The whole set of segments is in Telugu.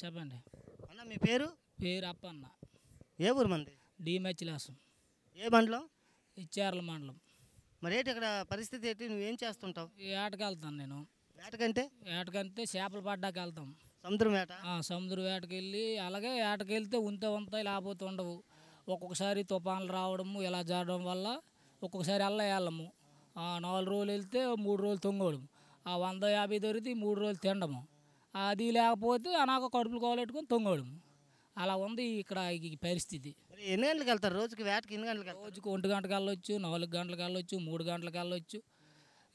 చెప్పండి అన్న మీ పేరు పేరు అప్పన్న ఏ ఊరు మంది డిమచ్చిలాసం ఏ మండలం ఇచ్చార్ల మండలం మరి ఏంటి ఇక్కడ పరిస్థితి ఏంటి నువ్వేం చేస్తుంటావు ఏటకి వెళ్తాను నేను వేటకంటే ఏటకంటే చేపలు పడ్డాకి వెళ్తాం సముద్రం వేట సముద్రం వేటకెళ్ళి వెళ్ళి అలాగే వేటకి వెళ్తే ఉంటే ఉంటాయి లేకపోతే ఉండవు ఒక్కొక్కసారి తుఫాన్లు రావడము ఇలా జరగడం వల్ల ఒక్కొక్కసారి అల్ల వెళ్ళము నాలుగు రోజులు వెళ్తే మూడు రోజులు తొంగోడము ఆ వంద యాభై దొరికితే మూడు రోజులు తినడము అది లేకపోతే అనాక కడుపులు కోలెట్టుకుని తొంగోడు అలా ఉంది ఇక్కడ పరిస్థితి ఎన్ని గంటలకు వెళ్తారు రోజుకి వేటకి ఎన్ని గంటలకు రోజుకి ఒంటి గంటలకు వెళ్ళొచ్చు నాలుగు గంటలకు వెళ్ళొచ్చు మూడు గంటలకు వెళ్ళొచ్చు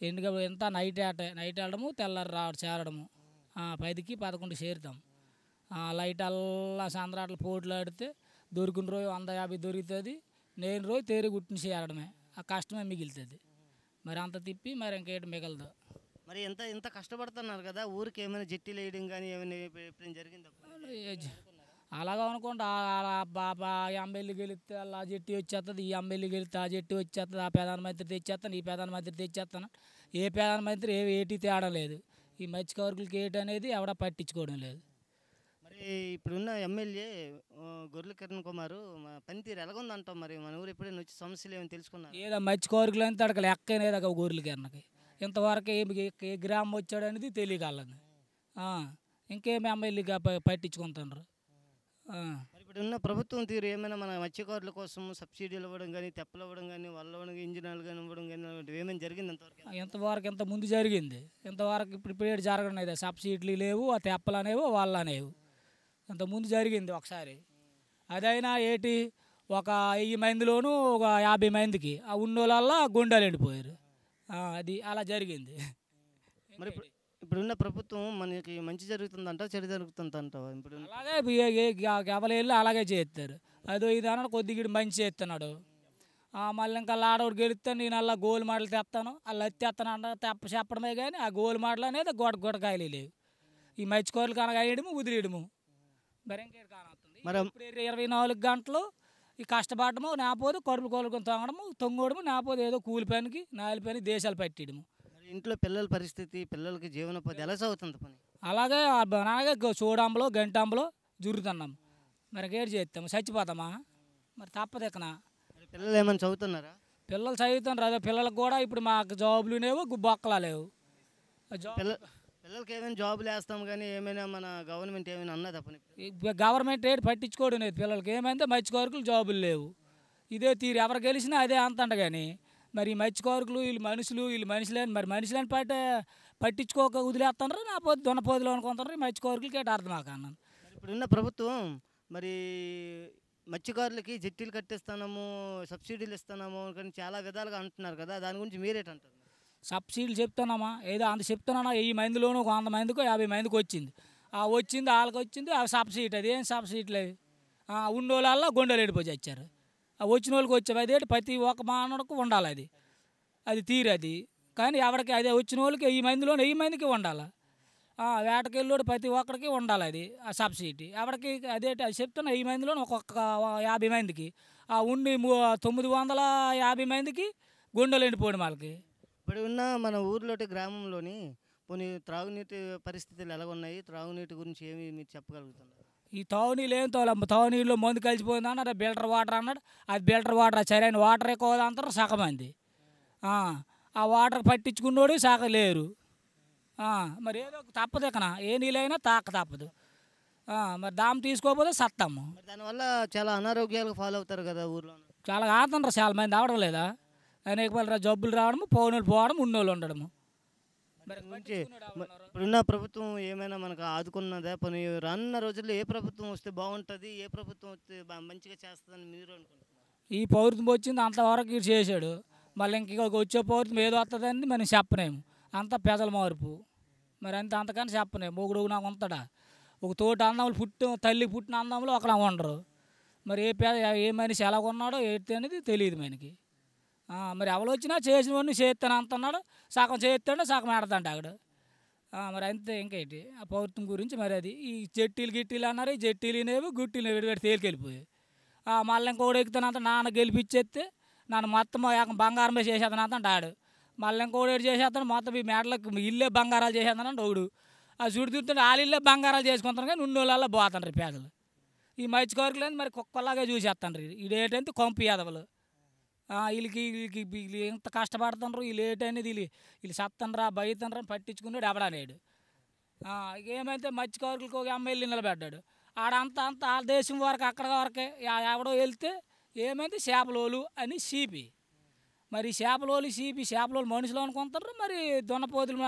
ఎందుకంటే ఎంత నైట్ ఆట నైట్ వెళ్ళడము తెల్లారి రా చేరడము పదికి పదకొండు చేరుతాం లైట్ అల్లా సాయంత్రాట్లు పోట్లు ఆడితే దొరికిన రోజు వంద యాభై దొరుకుతుంది నేను రోజు తేరి గుట్టిని చేరడమే ఆ కష్టమే మిగులుతుంది మరి అంత తిప్పి మరి ఇంకేటి మిగలదు మరి ఎంత ఎంత కష్టపడుతున్నారు కదా ఊరికి ఏమైనా జట్టి లేయడం కానీ ఏమైనా ఎప్పుడైనా జరిగిందా అలాగ అనుకోండి బాబా అంబెల్లి గెలిస్తే అలా జట్టి వచ్చేస్తుంది ఈ అంబెల్లి గెలిస్తే ఆ జట్టి వచ్చేస్తుంది ఆ ప్రధానమంత్రి తెచ్చేస్తాను ఈ ప్రధానమంత్రి తెచ్చేస్తాను ఏ ప్రధానమంత్రి ఏ ఏటి తేడా లేదు ఈ మత్స్యకారుకులకి ఏటి అనేది ఎవడ పట్టించుకోవడం లేదు మరి ఇప్పుడున్న ఎమ్మెల్యే గొర్రెల కిరణ్ కుమార్ మా పనితీరు ఎలాగుందంటాం మరి మన ఊరు ఎప్పుడైనా వచ్చి సమస్యలు ఏమైనా తెలుసుకున్నాం ఏదో మత్స్యకారుకులు అంతా అక్కడ ఎక్కనేది గొర్రెల కిరణకి ఇంతవరకు ఏ గ్రామం వచ్చాడు అనేది తెలియగలదు ఇంకేమి ఎమ్మెల్యేగా పట్టించుకుంటున్నారు ఇప్పుడు ఉన్న ప్రభుత్వం తీరు ఏమైనా మన మత్స్యకారుల కోసం సబ్సిడీలు ఇవ్వడం కానీ తెప్పలు ఇవ్వడం కానీ వాళ్ళు ఇవ్వడం ఇంజనీర్లు కానీ ఇవ్వడం కానీ ఏమైనా జరిగింది ఇంతవరకు ఇంతవరకు ఇంత ముందు జరిగింది ఇంతవరకు ఇప్పుడు ఇప్పుడు జరగడం అయితే సబ్సిడీలు లేవు ఆ తెప్పలు అనేవి వాళ్ళు అనేవి ఇంత ముందు జరిగింది ఒకసారి అదైనా ఏటి ఒక వెయ్యి మందిలోను ఒక యాభై మందికి ఆ ఉన్నోళ్ళల్లా గుండెలు ఎండిపోయారు అది అలా జరిగింది మరి ఇప్పుడు ఇప్పుడున్న ప్రభుత్వం మనకి మంచి జరుగుతుందంట చెడు జరుగుతుందంట ఇప్పుడు అలాగే ఎవరేళ్ళు అలాగే చేస్తారు అదో ఇది అన్నాడు కొద్దిగా మంచి చేస్తున్నాడు మళ్ళీ ఇంకా లాడోడు గెలిస్తే నేను అలా గోల్ మాటలు తెస్తాను అలా ఎత్తేస్తాను అంట తెప్ప చెప్పడమే కానీ ఆ గోల్ మాటలు అనేది గొడ గొడకాయలు లేవు ఈ కోరలు కనగా వేయడము వదిలేయడము మరి ఇంకేడు కానీ మరి ఇరవై నాలుగు గంటలు ఈ కష్టపడము నాపోదు కడుపు కోలుకొని తొంగడము తొంగడము నాపోదు ఏదో కూలి పనికి నాలి పని దేశాలు పెట్టడము ఇంట్లో పిల్లల పరిస్థితి పిల్లలకి జీవనోపాధి ఎలా సాగుతుంది పని అలాగే అలాగే చూడంబలో గంటంబలో జురుగుతున్నాం మరి ఏడు చేస్తాము చచ్చిపోతామా మరి తప్పదెక్కనా పిల్లలు ఏమైనా చదువుతున్నారా పిల్లలు చదువుతున్నారు అదే పిల్లలకు కూడా ఇప్పుడు మాకు జాబులు లేవు బొక్కలా లేవు జాబ్ పిల్లలకి ఏమైనా జాబులు వేస్తాం కానీ ఏమైనా మన గవర్నమెంట్ ఏమైనా అన్నది తప్పని గవర్నమెంట్ ఏడు పట్టించుకోవడం లేదు పిల్లలకి ఏమైందో మత్స్యకారుకులు జాబులు లేవు ఇదే తీరు ఎవరు గెలిచినా అదే అంత కానీ మరి మత్స్యకారులు వీళ్ళు మనుషులు వీళ్ళు మనుషులని మరి మనుషులని పట్ట పట్టించుకోక వదిలేస్తున్నారు నా పోతే దున్నపోదులు అనుకుంటున్నారు మత్స్యకారులకి ఏంటి అర్థం కాకన్నాను ఇప్పుడున్న ప్రభుత్వం మరి మత్స్యకారులకి జట్టీలు కట్టిస్తున్నాము సబ్సిడీలు ఇస్తున్నాము కానీ చాలా విధాలుగా అంటున్నారు కదా దాని గురించి మీరేటంటారు సబ్సిడీలు చెప్తున్నామా ఏదో అంత చెప్తున్నానా వెయ్యి మందిలోనూ వంద మందికో యాభై మందికి వచ్చింది ఆ వచ్చింది వాళ్ళకి వచ్చింది ఆ సబ్సిడీ అది ఏం సబ్సిడీ లేదు ఉన్నోళ్ళల్లో గొండెలు ఏడిపోయి వచ్చారు ఆ వచ్చిన వాళ్ళకి వచ్చావు అదే ప్రతి ఒక్క మానవుడికి ఉండాలి అది అది తీరది కానీ ఎవరికి అదే వచ్చిన వాళ్ళకి ఈ మందిలో ఈ మందికి ఉండాలి వేటకెళ్ళోడు ప్రతి ఒక్కడికి ఉండాలి అది ఆ సబ్సిడీ ఎవరికి అదే చెప్తున్నా ఈ మందిలో ఒక్కొక్క యాభై మందికి ఆ ఉండి తొమ్మిది వందల యాభై మందికి గుండెలు ఎండిపోయిన వాళ్ళకి ఇప్పుడున్న మన ఊర్లో గ్రామంలోని కొన్ని త్రాగునీటి పరిస్థితులు ఎలా ఉన్నాయి త్రాగునీటి గురించి ఏమి మీరు చెప్పగలుగుతున్నారు ఈ తావునీళ్ళు ఏం తోలమ్మ తావునీళ్ళు మందు కలిసిపోయింది అన్నాడు బిల్టర్ వాటర్ అన్నాడు అది బిల్టర్ వాటర్ సరైన వాటర్ ఎక్కువ అంతా సగమంది ఆ వాటర్ పట్టించుకున్నోడు లేరు మరి ఏదో తప్పదు ఇక్కడ ఏ నీళ్ళైనా తాక తప్పదు మరి దాము తీసుకోకపోతే సత్తాము దానివల్ల చాలా అనారోగ్యాలకు ఫాలో అవుతారు కదా ఊర్లో చాలా ఆతంటారు చాలా మంది అవడం లేదా అనేక వాళ్ళ జబ్బులు రావడము పోనోళ్ళు పోవడం ఉన్నోళ్ళు ఉండడము ఇప్పుడున్న ప్రభుత్వం ఏమైనా మనకు ఆదుకున్నదా పని రానున్న రోజుల్లో ఏ ప్రభుత్వం వస్తే బాగుంటుంది ఏ ప్రభుత్వం వస్తే మంచిగా చేస్తుందని మీరు అనుకుంటున్నారు ఈ పౌరుతం వచ్చింది అంతవరకు చేశాడు మళ్ళీ ఇంక వచ్చే పౌరుతం ఏదో వస్తుందని మనం చెప్పలేము అంత పెదల మార్పు మరి అంత అంతకని చెప్పలేము ఒకడు నాకు ఉంటాడా ఒక తోట అన్నంలో పుట్టిన తల్లి పుట్టిన అన్నంలో ఒకలా ఉండరు మరి ఏ పేద ఏ మనిషి ఎలా కొన్నాడో ఏంటి అనేది తెలియదు మనకి మరి ఎవరొచ్చినా చేసిన వాడిని చేస్తాను అంటున్నాడు సగం చేస్తాడు సగం ఆడతాడు అక్కడ మరి అంతే ఇంకేంటి ఆ పౌరత్వం గురించి మరి అది ఈ జట్టీలు గిట్టీలు అన్నారు ఈ జట్టీలు నేవి గుట్టీలు విడిగడి తేలికెళ్ళిపోయాయి మళ్ళీ ఇంకోటి ఎక్కుతానంత నాన్న గెలిపించేస్తే నన్ను మొత్తం ఏకం బంగారం మీద చేసేస్తాను అంత ఆడు మళ్ళీ ఇంకోటి చేసేస్తాను మొత్తం ఈ మేడలకు ఇల్లే బంగారాలు చేసేస్తాను అంటే ఒకడు ఆ చుడి తిరుగుతుంటే వాళ్ళు ఇల్లే బంగారాలు చేసుకుంటాను కానీ ఉన్నోళ్ళల్లో పోతాండ్రు పేదలు ఈ మంచి కోరికలేదు మరి కుక్కలాగా చూసేస్తాండ్రు ఇడేటంటే కొంపు యాదవులు వీళ్ళకి వీళ్ళకి వీళ్ళు ఎంత కష్టపడుతుండ్రు వీళ్ళు ఏటి అనేది వీళ్ళు వీళ్ళు సత్తండ్రా భయతండ్రా పట్టించుకున్నాడు ఎవడనేడు ఏమైతే మత్స్యకారులకు ఒక ఎమ్మెల్యే నిలబడ్డాడు ఆడంతా అంత ఆ దేశం వరకు అక్కడ వరకే ఎవడో వెళ్తే ఏమైంది చేపలోలు అని సీపీ మరి చేపలోలు సీపీ చేపలోలు మనుషులు అనుకుంటారు మరి దొన్నపోతులు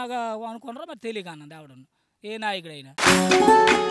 అనుకుంటారు మరి తెలియకన్నది అన్నది ఆవిడను ఏ నాయకుడైనా